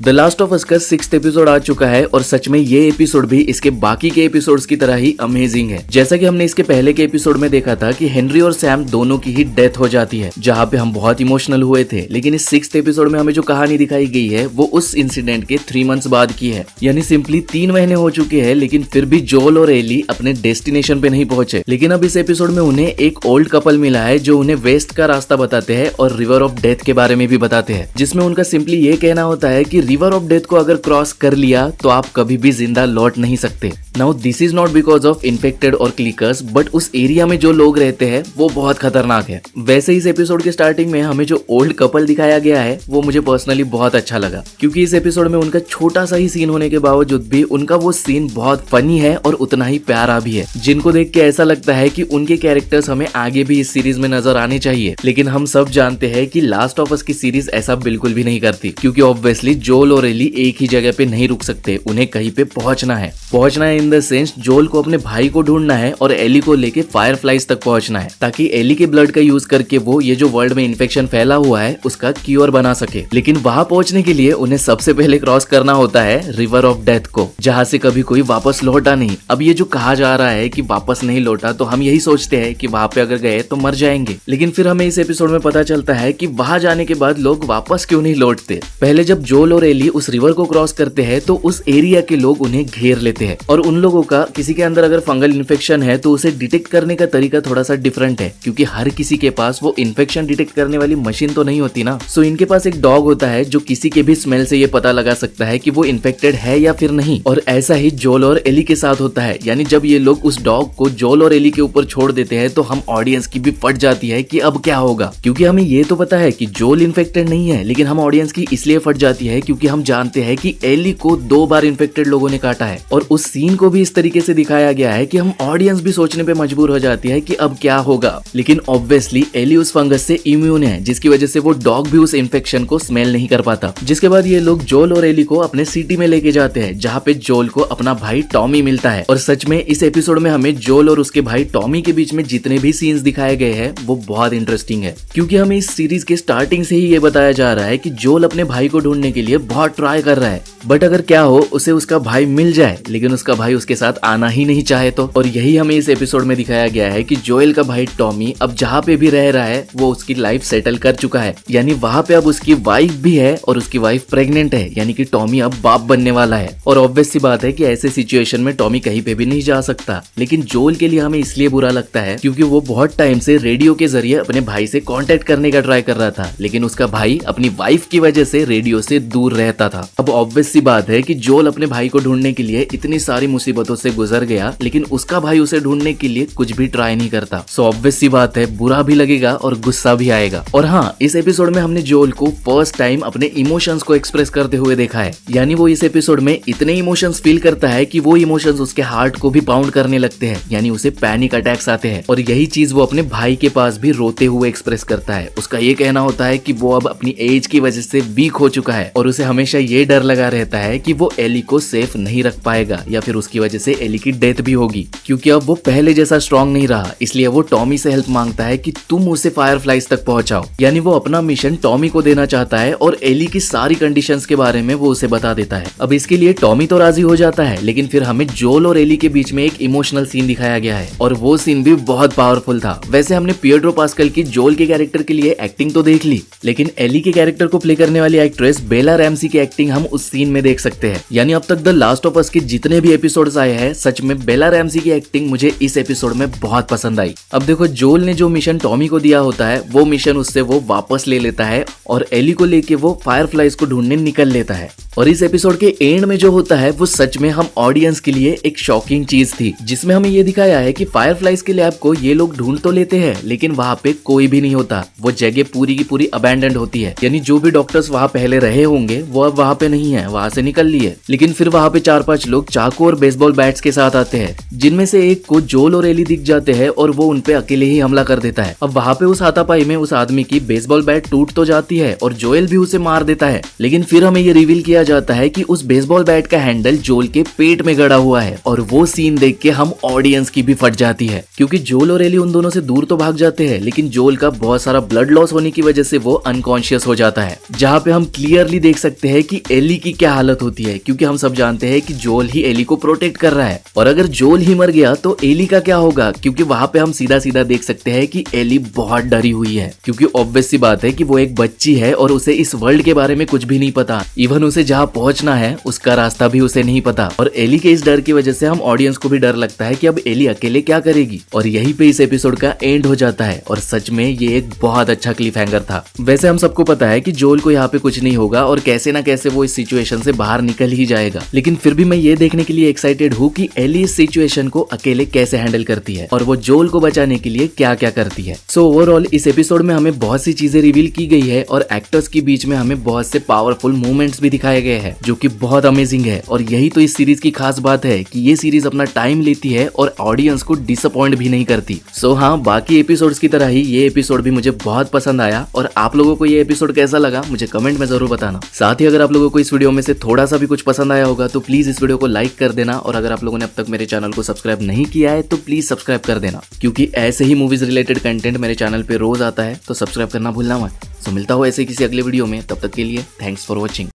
the last of us का six episode आ चुका है और सच में ये एपिसोड भी इसके बाकी के एपिसोड्स की तरह ही अमेजिंग है जैसा कि हमने इसके पहले के एपिसोड में देखा था कि हेनरी और सैम दोनों की ही डेथ हो जाती है जहाँ पे हम बहुत इमोशनल हुए थे लेकिन इस सिक्स एपिसोड में हमें जो कहानी दिखाई गई है वो उस इंसिडेंट के थ्री मंथ्स बाद की है यानी सिंपली तीन महीने हो चुके हैं लेकिन फिर भी जोल और एली अपने डेस्टिनेशन पे नहीं पहुंचे लेकिन अब इस एपिसोड में उन्हें एक ओल्ड कपल मिला है जो उन्हें वेस्ट का रास्ता बताते हैं और रिवर ऑफ डेथ के बारे में भी बताते हैं जिसमें उनका सिंपली ये कहना होता है की रिवर ऑफ डेथ को अगर क्रॉस कर लिया तो आप कभी भी जिंदा लौट नहीं सकते now this is not because of infected और क्लिकर्स बट उस एरिया में जो लोग रहते हैं वो बहुत खतरनाक है वैसे इस एपिसोड के स्टार्टिंग में हमें जो ओल्ड कपल दिखाया गया है वो मुझे पर्सनली बहुत अच्छा लगा क्योंकि इस एपिसोड में उनका छोटा सा ही सीन होने के बावजूद भी उनका वो सीन बहुत फनी है और उतना ही प्यारा भी है जिनको देख के ऐसा लगता है की उनके कैरेक्टर्स हमें आगे भी इस सीरीज में नजर आने चाहिए लेकिन हम सब जानते हैं की लास्ट ऑफ अस की सीरीज ऐसा बिल्कुल भी नहीं करती क्यूँकी ऑब्वियसली जो जोल और एली एक ही जगह पे नहीं रुक सकते उन्हें कहीं पे पहुंचना है पहुंचना है इन द सेंस जोल को अपने भाई को ढूंढना है और एली को लेके फायर तक पहुंचना है ताकि एली के ब्लड का यूज करके वो ये जो वर्ल्ड में इन्फेक्शन फैला हुआ है उसका क्योर बना सके लेकिन वहाँ पहुंचने के लिए उन्हें सबसे पहले क्रॉस करना होता है रिवर ऑफ डेथ को जहाँ से कभी कोई वापस लौटा नहीं अब ये जो कहा जा रहा है की वापस नहीं लौटा तो हम यही सोचते हैं की वहाँ पे अगर गए तो मर जाएंगे लेकिन फिर हमें इस एपिसोड में पता चलता है की वहाँ जाने के बाद लोग वापस क्यों नहीं लौटते पहले जब जोल और रेली उस रिवर को क्रॉस करते हैं तो उस एरिया के लोग उन्हें घेर लेते हैं और उन लोगों का किसी के अंदर अगर फंगल इन्फेक्शन है तो उसे डिटेक्ट करने का तरीका थोड़ा सा डिफरेंट है क्योंकि हर किसी के पास वो इन्फेक्शन डिटेक्ट करने वाली मशीन तो नहीं होती ना सो इनके पास एक डॉग होता है जो किसी के भी स्मेल से ये पता लगा सकता है की वो इन्फेक्टेड है या फिर नहीं और ऐसा ही जोल और एली के साथ होता है यानी जब ये लोग उस डॉग को जोल और एली के ऊपर छोड़ देते हैं तो हम ऑडियंस की भी फट जाती है कि अब क्या होगा क्योंकि हमें ये तो पता है कि जोल इन्फेक्टेड नहीं है लेकिन हम ऑडियंस की इसलिए फट जाती है क्योंकि हम जानते हैं कि एली को दो बार इन्फेक्टेड लोगों ने काटा है और उस सीन को भी इस तरीके से दिखाया गया है कि हम ऑडियंस भी सोचने पे मजबूर हो जाती है कि अब क्या होगा लेकिन ऑब्वियसली एली उस फंगस से इम्यून है जिसकी वजह से वो डॉग भी उस इन्फेक्शन को स्मेल नहीं कर पाता जिसके बाद ये लोग जोल और एली को अपने सिटी में लेके जाते हैं जहाँ पे जोल को अपना भाई टॉमी मिलता है और सच में इस एपिसोड में हमें जोल और उसके भाई टॉमी के बीच में जितने भी सीन्स दिखाए गए हैं वो बहुत इंटरेस्टिंग है क्योंकि हमें इस सीरीज के स्टार्टिंग से ही ये बताया जा रहा है कि जोल अपने भाई को ढूंढने के लिए बहुत ट्राई कर रहा है बट अगर क्या हो उसे उसका भाई मिल जाए लेकिन उसका भाई उसके साथ आना ही नहीं चाहे तो और यही हमें इस एपिसोड में दिखाया गया है कि जोएल का भाई टॉमी अब जहाँ पे भी रह रहा है वो उसकी लाइफ सेटल कर चुका है यानी वहाँ पे अब उसकी वाइफ भी है और उसकी वाइफ प्रेगनेंट है यानी कि टॉमी अब बाप बनने वाला है और ऑब्वियस सी बात है कि ऐसे सिचुएशन में टॉमी कहीं पे भी नहीं जा सकता लेकिन जोएल के लिए हमें इसलिए बुरा लगता है क्योंकि वो बहुत टाइम से रेडियो के जरिए अपने भाई से कॉन्टेक्ट करने का ट्राई कर रहा था लेकिन उसका भाई अपनी वाइफ की वजह से रेडियो से दूर रहता था अब ऑब्वियस सी बात है कि जोल अपने भाई को ढूंढने के लिए इतनी सारी मुसीबतों से गुजर गया लेकिन उसका भाई उसे ढूंढने के लिए कुछ भी ट्राई नहीं करता सो ऑब्वियस सी बात है बुरा भी लगेगा और गुस्सा भी आएगा और हाँ इस एपिसोड में हमने जोल को फर्स्ट टाइम अपने इमोशंस को एक्सप्रेस करते हुए देखा है यानी वो इस एपिसोड में इतने इमोशंस फील करता है की वो इमोशंस उसके हार्ट को भी पाउंड करने लगते हैं यानी उसे पैनिक अटैक्स आते हैं और यही चीज वो अपने भाई के पास भी रोते हुए एक्सप्रेस करता है उसका ये कहना होता है की वो अब अपनी एज की वजह से वीक हो चुका है और उसे हमेशा ये डर लगा रहता कहता है कि वो एली को सेफ नहीं रख पाएगा या फिर उसकी वजह से एली की डेथ भी होगी क्योंकि अब वो पहले जैसा स्ट्रांग नहीं रहा इसलिए वो टॉमी से हेल्प मांगता है कि तुम उसे फायरफ्लाइज तक पहुंचाओ यानी वो अपना मिशन टॉमी को देना चाहता है और एली की सारी कंडीशन के बारे में वो उसे बता देता है अब इसके लिए टॉमी तो राजी हो जाता है लेकिन फिर हमें जोल और एली के बीच में एक इमोशनल सीन दिखाया गया है और वो सीन भी बहुत पावरफुल था वैसे हमने पियड्रो पास्कल की जोल के कैरेक्टर के लिए एक्टिंग तो देख ली लेकिन एली के कैरेक्टर को प्ले करने वाली एक्ट्रेस बेला रैमसी की एक्टिंग हम उस सीन में देख सकते हैं यानी अब तक द लास्ट ऑफ अस के जितने भी एपिसोड आए हैं सच में बेला रैमसी की एक्टिंग मुझे इस एपिसोड में बहुत पसंद आई अब देखो जोल ने जो मिशन टॉमी को दिया होता है वो मिशन उससे वो वापस ले लेता है और एली को लेके वो फायर को ढूंढने निकल लेता है और इस एपिसोड के एंड में जो होता है वो सच में हम ऑडियंस के लिए एक शॉकिंग चीज थी जिसमें हमें ये दिखाया है कि फायर के लैब को ये लोग ढूंढ तो लेते हैं लेकिन वहाँ पे कोई भी नहीं होता वो जगह पूरी की पूरी अबैंडेंड होती है यानी जो भी डॉक्टर्स वहाँ पहले रहे होंगे वो अब वहाँ पे नहीं है वहाँ से निकल लिए लेकिन फिर वहाँ पे चार पांच लोग चाकू और बेसबॉल बैट्स के साथ आते हैं जिनमें से एक को जोल और एली दिख जाते हैं और वो उनपे अकेले ही हमला कर देता है अब वहाँ पे उस हाथापाई में उस आदमी की बेसबॉल बैट टूट तो जाती है और जोएल भी उसे मार देता है लेकिन फिर हमें ये रिवील किया जाता है की उस बेसबॉल बैट का हैंडल जोल के पेट में गड़ा हुआ है और वो सीन देख के हम ऑडियंस की भी फट जाती है क्यूँकी जोल और एली उन दोनों से दूर तो भाग जाते हैं लेकिन जोल का बहुत सारा ब्लड लॉस होने की वजह से वो अनकॉन्शियस हो जाता है जहाँ पे हम क्लियरली देख सकते हैं की एली की क्या हालत होती है क्योंकि हम सब जानते हैं कि जोल ही एली को प्रोटेक्ट कर रहा है और अगर जोल ही मर गया तो एली का क्या होगा क्योंकि वहां पे हम सीधा सीधा देख सकते हैं कि एली बहुत डरी हुई है क्योंकि ऑब्वियस सी बात है कि वो एक बच्ची है और उसे इस वर्ल्ड के बारे में कुछ भी नहीं पता इवन उसे जहाँ पहुंचना है उसका रास्ता भी उसे नहीं पता और एली के इस डर की वजह से हम ऑडियंस को भी डर लगता है की अब एली अकेले क्या करेगी और यही पे इस एपिसोड का एंड हो जाता है और सच में ये एक बहुत अच्छा क्लिफ था वैसे हम सबको पता है की जोल को यहाँ पे कुछ नहीं होगा और कैसे ना कैसे वो इस सिचुएशन सिचुएशन से बाहर निकल ही जाएगा लेकिन फिर भी मैं ये देखने के लिए एक्साइटेड हूँ कि एली इस सिचुएशन को अकेले कैसे हैंडल करती है और वो जोल को बचाने के लिए क्या क्या करती है सो so, ओवरऑल इस एपिसोड में हमें बहुत सी चीजें रिवील की गई है और एक्टर्स के बीच में हमें बहुत से पावरफुल मूवमेंट्स भी दिखाए गए हैं जो की बहुत अमेजिंग है और यही तो इस सीरीज की खास बात है की ये सीरीज अपना टाइम लेती है और ऑडियंस को डिसअपॉइंट भी नहीं करती सो so, हाँ बाकी एपिसोड की तरह ही ये एपिसोड भी मुझे बहुत पसंद आया और आप लोगों को ये एपिसोड कैसा लगा मुझे कमेंट में जरूर बताना साथ ही अगर आप लोगों को इस वीडियो में से थोड़ा सा भी कुछ पसंद आया होगा तो प्लीज़ इस वीडियो को लाइक कर देना और अगर आप लोगों ने अब तक मेरे चैनल को सब्सक्राइब नहीं किया है तो प्लीज़ सब्सक्राइब कर देना क्योंकि ऐसे ही मूवीज़ रिलेटेड कंटेंट मेरे चैनल पर रोज़ आता है तो सब्सक्राइब करना भूलना मत तो मिलता हो ऐसे किसी अगले वीडियो में तब तक के लिए थैंक्स फॉर वॉचिंग